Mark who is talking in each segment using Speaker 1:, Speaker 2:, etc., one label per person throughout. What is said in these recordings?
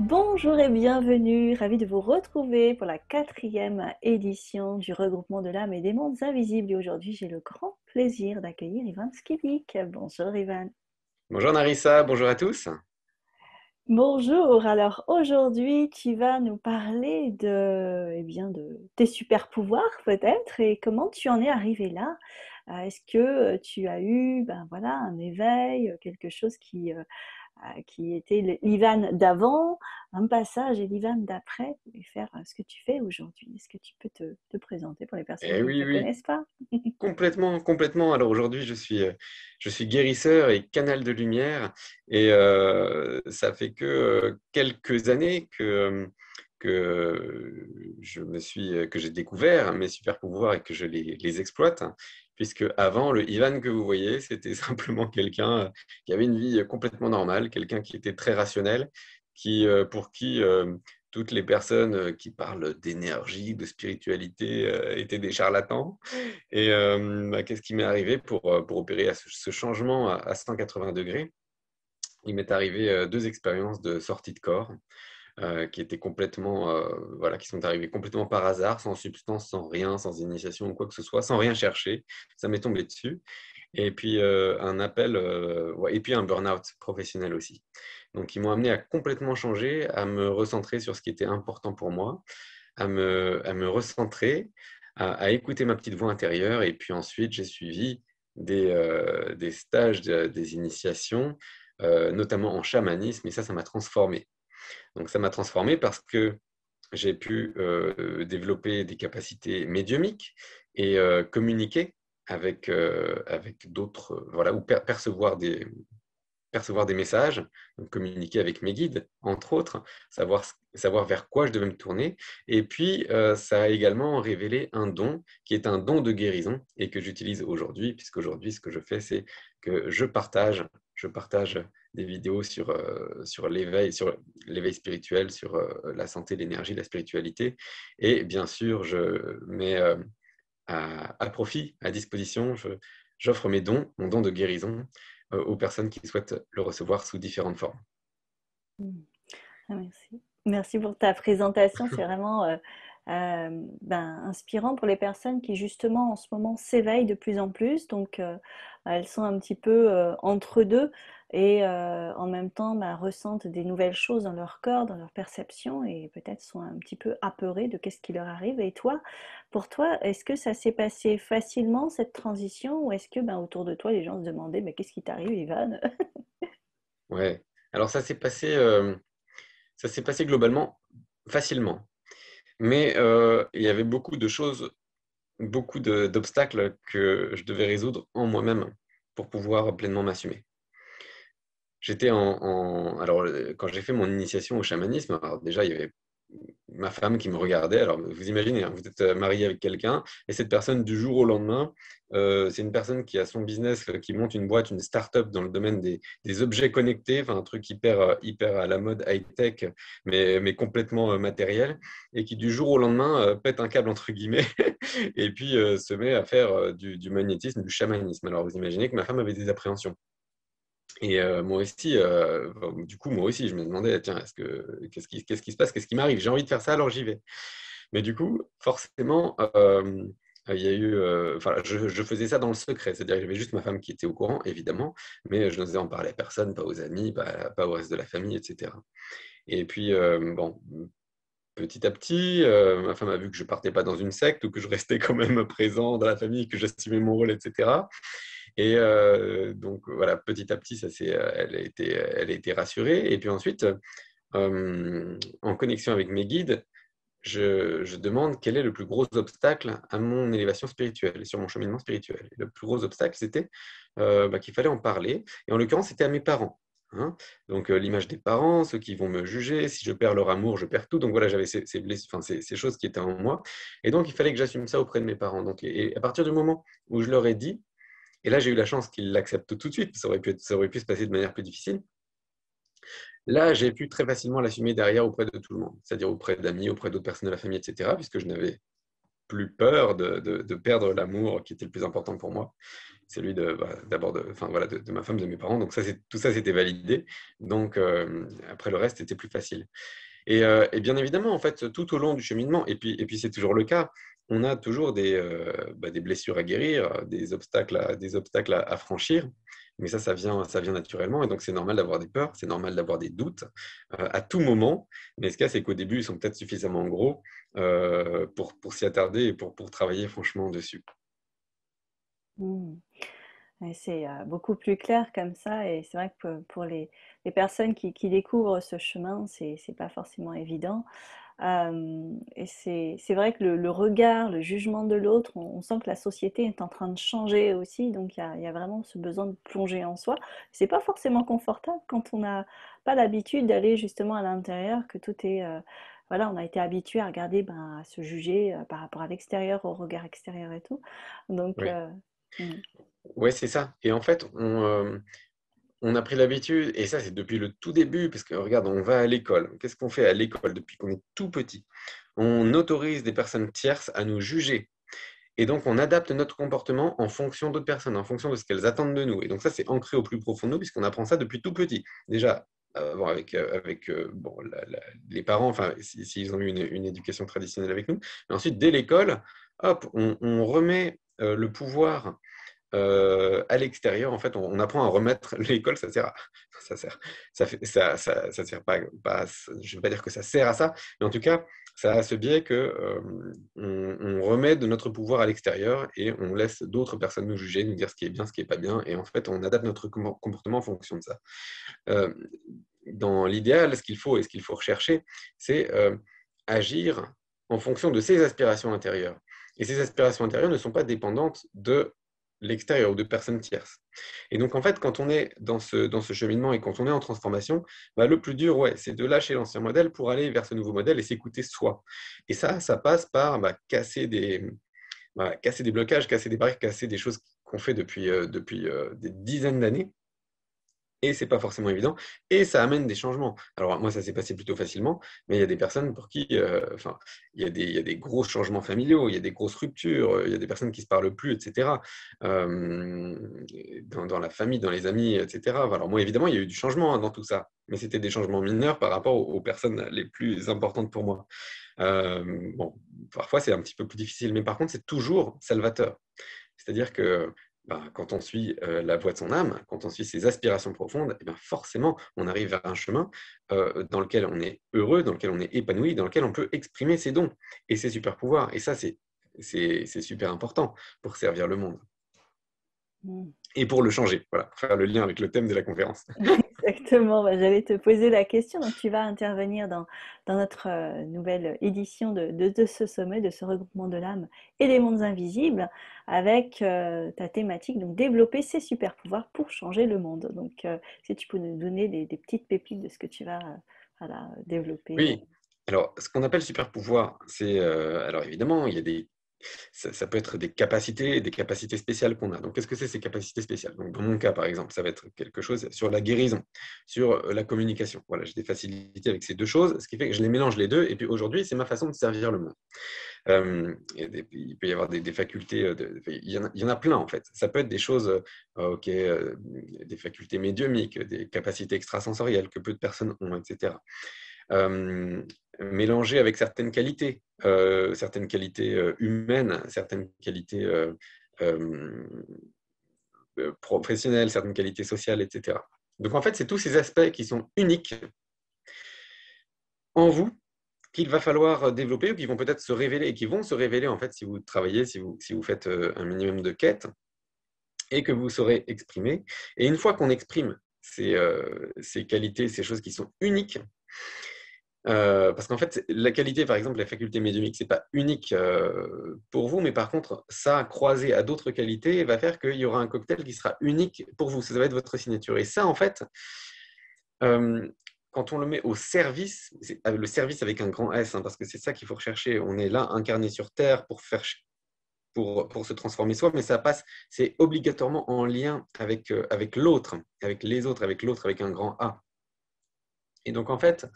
Speaker 1: Bonjour et bienvenue, ravi de vous retrouver pour la quatrième édition du regroupement de l'âme et des mondes invisibles. Et aujourd'hui, j'ai le grand plaisir d'accueillir Ivan Skibik. Bonjour Ivan.
Speaker 2: Bonjour Narissa, bonjour à tous.
Speaker 1: Bonjour, alors aujourd'hui tu vas nous parler de, eh bien de tes super pouvoirs peut-être et comment tu en es arrivé là. Euh, est-ce que tu as eu ben voilà, un éveil, quelque chose qui... Euh, euh, qui était l'Ivan d'avant, un passage et l'Ivan d'après, et faire euh, ce que tu fais aujourd'hui. Est-ce que tu peux te, présenter pour les personnes eh qui ne connaissent pas
Speaker 2: Complètement, complètement. Alors aujourd'hui, je suis, euh, je suis guérisseur et canal de lumière, et ça fait que quelques années que que je me suis que j'ai découvert mes super pouvoirs et que je les, les exploite puisque avant, le Ivan que vous voyez, c'était simplement quelqu'un euh, qui avait une vie euh, complètement normale, quelqu'un qui était très rationnel, qui, euh, pour qui toutes les personnes qui parlent d'énergie, de spiritualité étaient des charlatans. Et bah, qu'est-ce qui m'est arrivé pour, opérer à ce, ce changement à 180 degrés Il m'est arrivé deux expériences de sortie de corps. Euh, qui étaient complètement, euh, voilà, qui sont arrivés complètement par hasard, sans substance, sans rien, sans initiation ou quoi que ce soit, sans rien chercher. Ça m'est tombé dessus. Et puis euh, un appel, et puis un burn-out professionnel aussi. Donc ils m'ont amené à complètement changer, à me recentrer sur ce qui était important pour moi, à me, à me recentrer, à, écouter ma petite voix intérieure. Et puis ensuite, j'ai suivi des, des, stages, des initiations, notamment en chamanisme, et ça, ça m'a transformé. Donc ça m'a transformé parce que j'ai pu euh, développer des capacités médiumiques et euh, communiquer avec, euh, avec d'autres, voilà, ou percevoir des, percevoir des messages, communiquer avec mes guides, entre autres, savoir, savoir vers quoi je devais me tourner. Et puis, ça a également révélé un don qui est un don de guérison et que j'utilise aujourd'hui, aujourd'hui ce que je fais, c'est que je partage je partage des vidéos sur, euh, sur l'éveil, sur l'éveil spirituel, sur euh, la santé, l'énergie, la spiritualité. Et bien sûr, je mets euh, à, à, profit, à disposition, j'offre mes dons, mon don de guérison, aux personnes qui souhaitent le recevoir sous différentes formes.
Speaker 1: Hmm. Ah, merci. Merci pour ta présentation. C'est vraiment euh, ben, inspirant pour les personnes qui justement en ce moment s'éveillent de plus en plus. Donc euh, elles sont un petit peu euh, entre deux et en même temps ben, ressentent des nouvelles choses dans leur corps, dans leur perception et peut-être sont un petit peu apeurées de qu'est-ce qui leur arrive. Et toi, pour toi, est-ce que ça s'est passé facilement cette transition ou est-ce que ben, autour de toi les gens se demandaient mais qu'est-ce qui t'arrive, Ivan
Speaker 2: Ouais. Alors ça s'est passé, ça s'est passé globalement facilement mais euh, il y avait beaucoup de choses, beaucoup d'obstacles que je devais résoudre en moi-même pour pouvoir pleinement m'assumer. J'étais en, en, Alors, euh, quand j'ai fait mon initiation au chamanisme, alors déjà, il y avait ma femme qui me regardait. Alors, vous imaginez, hein, vous êtes euh, marié avec quelqu'un et cette personne, du jour au lendemain, euh, c'est une personne qui a son business, euh, qui monte une boîte, une start-up dans le domaine des, objets connectés, enfin un truc hyper, hyper à la mode high-tech, mais, complètement matériel, et qui du jour au lendemain pète un câble, entre guillemets, et puis se met à faire du magnétisme, du chamanisme. Alors, vous imaginez que ma femme avait des appréhensions. Et euh, moi aussi, euh, du coup, moi aussi, je me demandais, tiens, est-ce que, qu'est-ce, qui, se passe, qu'est-ce qui m'arrive J'ai envie de faire ça, alors j'y vais. Mais du coup, forcément, euh, il y a eu, enfin, je, faisais ça dans le secret, c'est-à-dire que j'avais juste ma femme qui était au courant, évidemment, mais je n'osais en parler à personne, pas aux amis, pas, au reste de la famille, etc. Et puis, bon, petit à petit, ma femme a vu que je partais pas dans une secte ou que je restais quand même présent dans la famille, que j'assumais mon rôle, etc. Et euh, donc voilà, petit à petit, ça euh, elle a été, elle a été rassurée. Et puis ensuite, euh, en connexion avec mes guides, je, demande quel est le plus gros obstacle à mon élévation spirituelle, sur mon cheminement spirituel. le plus gros obstacle, c'était bah, qu'il fallait en parler. Et en l'occurrence, c'était à mes parents. Hein. donc l'image des parents, ceux qui vont me juger, si je perds leur amour, je perds tout. Donc voilà, j'avais ces, ces, ces choses qui étaient en moi. Et donc il fallait que j'assume ça auprès de mes parents. Donc, et à partir du moment où je leur ai dit, et là, j'ai eu la chance qu'il l'accepte tout de suite, ça aurait, pu ça aurait pu se passer de manière plus difficile. Là, j'ai pu très facilement l'assumer derrière auprès de tout le monde, c'est-à-dire auprès d'amis, auprès d'autres personnes de la famille, etc., puisque je n'avais plus peur de, perdre l'amour qui était le plus important pour moi, celui bah, d'abord de, ma femme, de mes parents. Donc ça, tout ça, c'était validé. Donc euh, après, le reste était plus facile. Euh, et, bien évidemment, en fait, tout au long du cheminement, et puis, et puis c'est toujours le cas, on a toujours euh, bah, des, blessures à guérir, des obstacles à, franchir. Mais ça, ça vient, ça vient naturellement. Et donc, c'est normal d'avoir des peurs, c'est normal d'avoir des doutes euh, à tout moment. Mais ce cas, c'est qu'au début, ils sont peut-être suffisamment gros euh, pour, s'y attarder et pour, travailler franchement dessus.
Speaker 1: Mmh. C'est beaucoup plus clair comme ça. Et c'est vrai que pour les, personnes qui, découvrent ce chemin, ce n'est pas forcément évident. Euh, et c'est vrai que le, regard, le jugement de l'autre, on, sent que la société est en train de changer aussi, donc il y, a, vraiment ce besoin de plonger en soi. C'est pas forcément confortable quand on n'a pas l'habitude d'aller justement à l'intérieur, que tout est. Euh, voilà, on a été habitué à regarder, ben, à se juger euh, par rapport à l'extérieur, au regard extérieur et tout. Donc. Oui, hmm.
Speaker 2: ouais, c'est ça. Et en fait, on on a pris l'habitude, et ça c'est depuis le tout début, parce que regarde, on va à l'école. Qu'est-ce qu'on fait à l'école depuis qu'on est tout petit On autorise des personnes tierces à nous juger. Et donc on adapte notre comportement en fonction d'autres personnes, en fonction de ce qu'elles attendent de nous. Et donc ça c'est ancré au plus profond de nous, puisqu'on apprend ça depuis tout petit. Déjà, euh, avec, euh, avec euh, les parents, enfin, s'ils ont eu une, éducation traditionnelle avec nous. Et ensuite, dès l'école, hop, on remet le pouvoir euh, à l'extérieur, en fait, on, apprend à remettre l'école, ça sert à, ça sert, ça, ça, ça, sert pas, pas je ne vais pas dire que ça sert à ça, mais en tout cas, ça a ce biais que euh, on, remet de notre pouvoir à l'extérieur et on laisse d'autres personnes nous juger, nous dire ce qui est bien, ce qui est pas bien, et en fait, on adapte notre comportement en fonction de ça. Euh, dans l'idéal, ce qu'il faut et ce qu'il faut rechercher, c'est agir en fonction de ses aspirations intérieures. Et ces aspirations intérieures ne sont pas dépendantes de l'extérieur ou de personnes tierces. Et donc, en fait, quand on est dans ce, dans ce cheminement et quand on est en transformation, bah, le plus dur, ouais, c'est de lâcher l'ancien modèle pour aller vers ce nouveau modèle et s'écouter soi. Et ça, ça passe par bah, casser, des, bah, casser des blocages, casser des barrières, casser des choses qu'on fait depuis, euh, depuis euh, des dizaines d'années et c'est pas forcément évident, et ça amène des changements. Alors moi, ça s'est passé plutôt facilement, mais il y a des personnes pour qui, euh, enfin, il y, a des, y, a des gros changements familiaux, il y a des grosses ruptures, euh, il y a des personnes qui se parlent plus, etc. Euh, dans, la famille, dans les amis, etc. Alors moi, évidemment, il y a eu du changement hein, dans tout ça, mais c'était des changements mineurs par rapport aux, personnes les plus importantes pour moi. bon, parfois c'est un petit peu plus difficile, mais par contre, c'est toujours salvateur. C'est-à-dire que ben, quand on suit euh, la voie de son âme, quand on suit ses aspirations profondes, eh ben, forcément, on arrive vers un chemin euh, dans lequel on est heureux, dans lequel on est épanoui, dans lequel on peut exprimer ses dons et ses super pouvoirs. Et ça, c'est super important pour servir le monde et pour le changer. Voilà, faire le lien avec le thème de la conférence.
Speaker 1: Exactement, bah, j'allais te poser la question. tu vas intervenir dans, dans notre euh, nouvelle édition de, de, ce sommet, de ce regroupement de l'âme et des mondes invisibles, avec euh, ta thématique, donc développer ses super pouvoirs pour changer le monde. Donc, euh, si tu peux nous donner des, petites pépites de ce que tu vas développer. Oui.
Speaker 2: Alors, ce qu'on appelle super pouvoir, c'est. alors, évidemment, il y a des ça, peut être des capacités des capacités spéciales qu'on a. Donc, qu'est-ce que c'est ces capacités spéciales Donc, Dans mon cas, par exemple, ça va être quelque chose sur la guérison, sur euh, la communication. Voilà, j'ai des facilités avec ces deux choses, ce qui fait que je les mélange les deux. Et puis aujourd'hui, c'est ma façon de servir le monde. Euh, il peut y avoir des, facultés, euh, de, il, y en a, plein en fait. Ça peut être des choses, ok, des facultés médiumiques, des capacités extrasensorielles que peu de personnes ont, etc. Euh, mélangé avec certaines qualités, euh, certaines qualités euh, humaines, certaines qualités euh, professionnelles, certaines qualités sociales, etc. Donc en fait, c'est tous ces aspects qui sont uniques en vous qu'il va falloir développer ou qui vont peut-être se révéler et qui vont se révéler en fait si vous travaillez, si vous, si vous faites un minimum de quêtes et que vous saurez exprimer. Et une fois qu'on exprime ces, ces, qualités, ces choses qui sont uniques, euh, parce qu'en fait, la qualité, par exemple, la faculté médiumique, n'est pas unique euh, pour vous, mais par contre, ça croisé à d'autres qualités va faire qu'il y aura un cocktail qui sera unique pour vous. Ça va être votre signature. Et ça, en fait, euh, quand on le met au service, ah, le service avec un grand S, hein, parce que c'est ça qu'il faut rechercher. On est là incarné sur Terre pour faire pour, pour, se transformer soi, mais ça passe, c'est obligatoirement en lien avec, avec l'autre, avec les autres, avec l'autre, avec un grand A. Et donc en fait,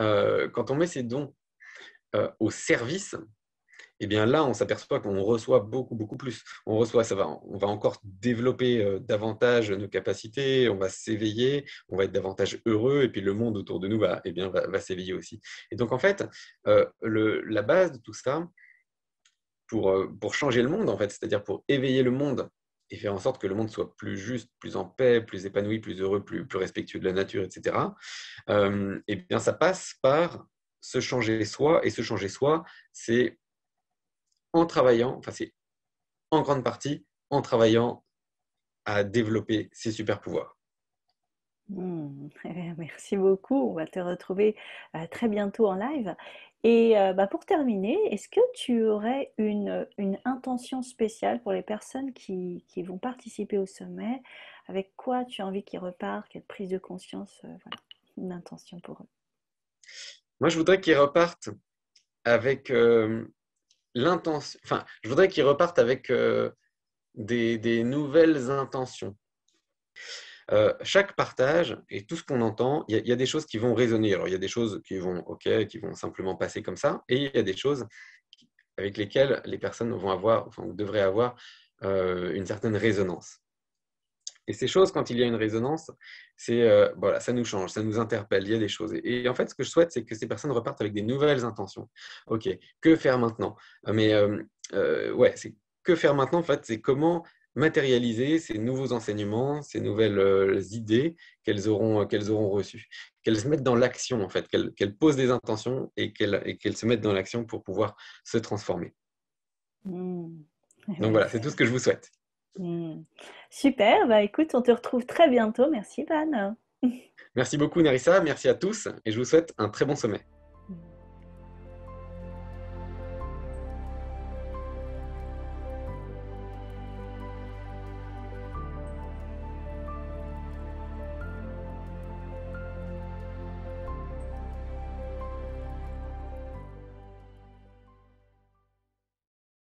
Speaker 2: euh, quand on met ses dons euh, au service, eh bien là, on s'aperçoit qu'on reçoit beaucoup, beaucoup plus. On reçoit, ça va, on va encore développer euh, davantage nos capacités, on va s'éveiller, on va être davantage heureux, et puis le monde autour de nous va, eh bien, va, s'éveiller aussi. Et donc en fait, la base de tout ça, pour, pour changer le monde, en fait, c'est-à-dire pour éveiller le monde et faire en sorte que le monde soit plus juste, plus en paix, plus épanoui, plus heureux, plus, respectueux de la nature, etc., euh, Eh et bien ça passe par se changer soi. Et se changer soi, c'est en travaillant, enfin c'est en grande partie en travaillant à développer ses super pouvoirs.
Speaker 1: Mmh, eh, merci beaucoup. On va te retrouver euh, très bientôt en live. Et euh, bah, pour terminer, est-ce que tu aurais une, intention spéciale pour les personnes qui, vont participer au sommet Avec quoi tu as envie qu'ils repartent Quelle prise de conscience euh, Une intention pour eux
Speaker 2: Moi, je voudrais qu'ils repartent avec l'intention. Enfin, je voudrais qu'ils repartent avec des, des nouvelles intentions. Euh, chaque partage et tout ce qu'on entend, il y, a des choses qui vont résonner. Alors, il y a des choses qui vont, OK, qui vont simplement passer comme ça, et il y a des choses avec lesquelles les personnes vont avoir, enfin, devraient avoir euh, une certaine résonance. Et ces choses, quand il y a une résonance, c'est euh, voilà, ça nous change, ça nous interpelle, il y a des choses. Et, en fait, ce que je souhaite, c'est que ces personnes repartent avec des nouvelles intentions. Ok, que faire maintenant Mais ouais, c'est que faire maintenant En fait, c'est comment matérialiser ces nouveaux enseignements, ces nouvelles euh, idées qu'elles auront, euh, qu'elles auront reçues, qu'elles se mettent dans l'action en fait, qu'elles qu'elles posent des intentions et qu'elles qu'elles se mettent dans l'action pour pouvoir se transformer. Hmm. Donc voilà, c'est tout ce que je vous souhaite.
Speaker 1: Hmm. Super, bah écoute, on te retrouve très bientôt. Merci Van.
Speaker 2: Merci beaucoup Narissa, merci à tous et je vous souhaite un très bon sommet.